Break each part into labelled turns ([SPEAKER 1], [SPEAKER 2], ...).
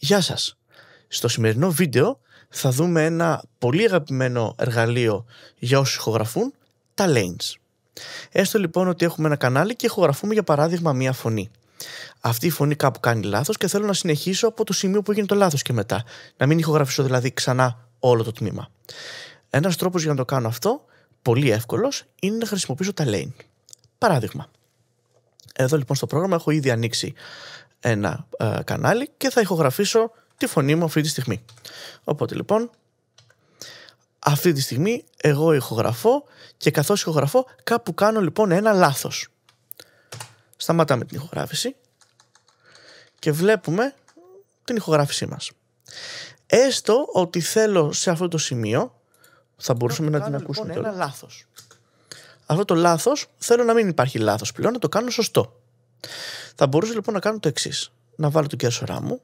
[SPEAKER 1] Γεια σας! Στο σημερινό βίντεο θα δούμε ένα πολύ αγαπημένο εργαλείο για όσους ηχογραφούν, τα lanes. Έστω λοιπόν ότι έχουμε ένα κανάλι και ηχογραφούμε για παράδειγμα μία φωνή. Αυτή η φωνή κάπου κάνει λάθος και θέλω να συνεχίσω από το σημείο που έγινε το λάθος και μετά. Να μην ηχογραφήσω δηλαδή ξανά όλο το τμήμα. Ένας τρόπος για να το κάνω αυτό, πολύ εύκολος, είναι να χρησιμοποιήσω τα lane. Παράδειγμα. Εδώ λοιπόν στο πρόγραμμα έχω ήδη ανοίξει ένα ε, κανάλι και θα ηχογραφήσω τη φωνή μου αυτή τη στιγμή. Οπότε λοιπόν, αυτή τη στιγμή εγώ ηχογραφώ και καθώς ηχογραφώ κάπου κάνω λοιπόν ένα λάθος. Σταματάμε την ηχογράφηση και βλέπουμε την ηχογράφησή μας. Έστω ότι θέλω σε αυτό το σημείο, θα μπορούσαμε να, την λοιπόν, ακούσουμε λοιπόν, ένα λάθος. Αυτό το λάθος, θέλω να μην υπάρχει λάθος πλέον, να το κάνω σωστό. Θα μπορούσα λοιπόν να κάνω το εξής. Να βάλω το κέρσορά μου,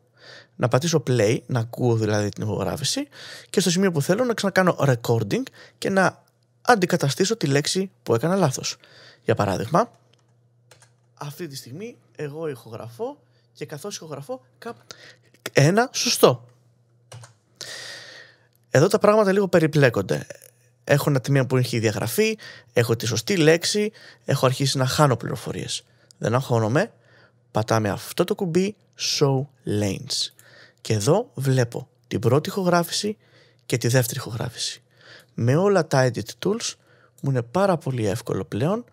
[SPEAKER 1] να πατήσω play, να ακούω δηλαδή την ηχογράφηση και στο σημείο που θέλω να ξανακάνω recording και να αντικαταστήσω τη λέξη που έκανα λάθος. Για παράδειγμα, αυτή τη στιγμή εγώ ηχογραφώ και καθώς ηχογραφώ κάπου ένα σωστό. Εδώ τα πράγματα λίγο περιπλέκονται. Έχω ένα τμήμα που έχει διαγραφεί, έχω τη σωστή λέξη, έχω αρχίσει να χάνω πληροφορίες δεν αγχώνομαι, πατάμε αυτό το κουμπί Show Lanes. Και εδώ βλέπω την πρώτη ηχογράφηση και τη δεύτερη ηχογράφηση. Με όλα τα Edit Tools μου είναι πάρα πολύ εύκολο πλέον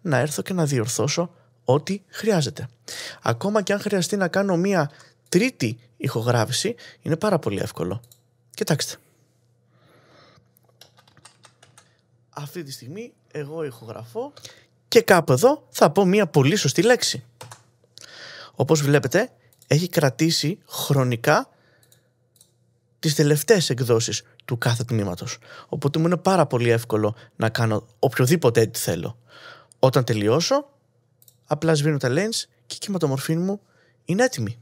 [SPEAKER 1] να έρθω και να διορθώσω ό,τι χρειάζεται. Ακόμα και αν χρειαστεί να κάνω μία τρίτη ηχογράφηση, είναι πάρα πολύ εύκολο. Κοιτάξτε. Αυτή τη στιγμή εγώ ηχογραφώ και κάπου εδώ θα πω μια πολύ σωστή λέξη. Όπως βλέπετε έχει κρατήσει χρονικά τις τελευταίες εκδόσεις του κάθε τμήματος. Οπότε μου είναι πάρα πολύ εύκολο να κάνω οποιοδήποτε έτσι θέλω. Όταν τελειώσω, απλά σβήνω τα lens και η κυματομορφή μου είναι έτοιμη.